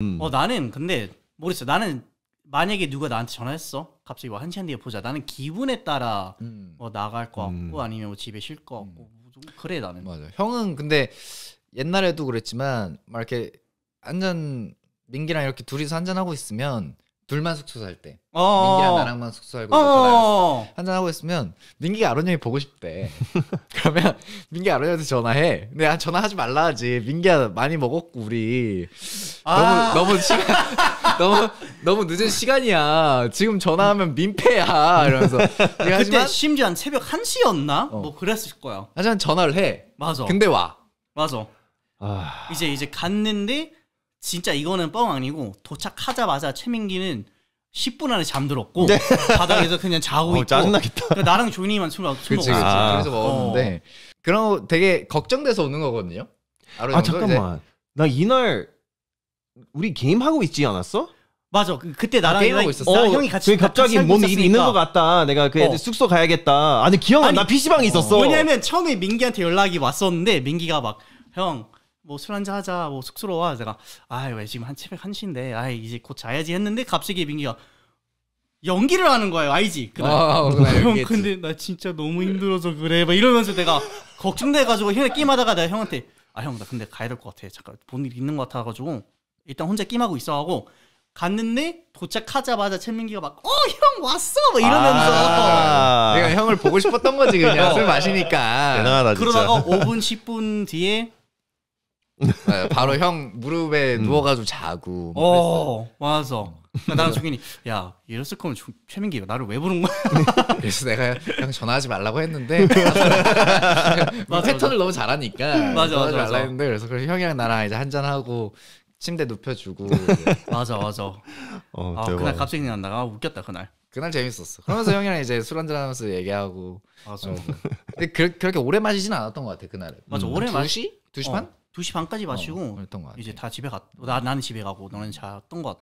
음. 어 나는 근데 모르겠어. 나는 만약에 누가 나한테 전화했어. 갑자기 뭐한 시간 뒤에 보자. 나는 기분에 따라 음. 뭐 나갈 것 같고 음. 아니면 뭐 집에 쉴것 같고 음. 뭐 좀 그래 나는. 맞아. 형은 근데 옛날에도 그랬지만 막 이렇게 한잔 민기랑 이렇게 둘이서 한잔 하고 있으면 둘만 숙소 살 때. 어, 어 민기랑 어. 나랑만 숙소 살고 어, 한잔 하고 있으면 민기가 아론 형이 보고 싶대. 그러면 민기 아론 형한테 전화해. 근데 아, 전화하지 말라 하지. 민기야 많이 먹었고 우리 아. 너무 너무 시간 너무 너무 늦은 시간이야. 지금 전화하면 민폐야. 이러면서. 그때 하지만, 심지어 한 새벽 1시였나? 어. 뭐 그랬을 거야. 하지만 전화를 해. 맞아. 근데 와. 맞아. 아... 이제 이제 갔는데 진짜 이거는 뻥 아니고 도착하자마자 최민기는 10분 안에 잠들었고 네. 바닥에서 그냥 자고 어, 있고 짜증나겠다. 그러니까 나랑 조니만술 먹었어. 그치, 그치. 아. 그래서 먹었는데 어. 그럼 되게 걱정돼서 오는 거거든요. 아 잠깐만 이제. 나 이날 우리 게임 하고 있지 않았어? 맞아. 그, 때 나랑 아, 게임하고 있었어. 어, 형이 같이 그 갑자기 같이 몸이 있는것 같다. 내가 그 애들 어. 숙소 가야겠다. 아니 기억나. 나 PC방에 있었어. 왜냐면 처음에 민기한테 연락이 왔었는데 민기가 막형 뭐술 한잔 하자 뭐 숙소로 와제가아왜 지금 한 새벽 1시인데 아 이제 곧 자야지 했는데 갑자기 민기가 연기를 하는 거예요 아이지 그날 아, 어, 근데 나 진짜 너무 힘들어서 그래 막 이러면서 내가 걱정돼가지고 형에 끼마다가 내가 형한테 아 형 나 근데 가야 될 것 같아 잠깐 본일 있는 것 같아가지고 일단 혼자 끼마고 있어 하고 갔는데 도착하자마자 최민기가 막 어 형 왔어 막 이러면서 아, 내가 형을 보고 싶었던 거지 그냥 어. 술 마시니까 대단하다 진짜 그러다가 5분 10분 뒤에 네, 바로 형 무릎에 음. 누워가지고 자고. 막그어 뭐 맞아. 나는 종현이 음. 야 이랬을 거면 조- 최민기 나를 왜 부른 거야? 그래서 내가 그냥 전화하지 말라고 했는데 맞 뭐 패턴을 너무 잘하니까 맞아, 전화하지 맞아, 말라 했는데 그래서 그래서 형이랑 나랑 이제 한 잔 하고 침대 눕혀주고 맞아 맞아. 어, 아, 그날 갑자기 생각난아 웃겼다 그날. 그날 재밌었어. 그러면서 형이랑 이제 술 한잔 하면서 얘기하고 맞아. 그 어. 근데 그, 렇게 오래 마시진 않았던 것 같아 그날은. 맞아, 음. 오래 마시- 2시? 2시 반? 어. 2시 반까지 마시고 어, 이제 다 집에 갔. 나 나는 집에 가고 너는 잤던 것 같아.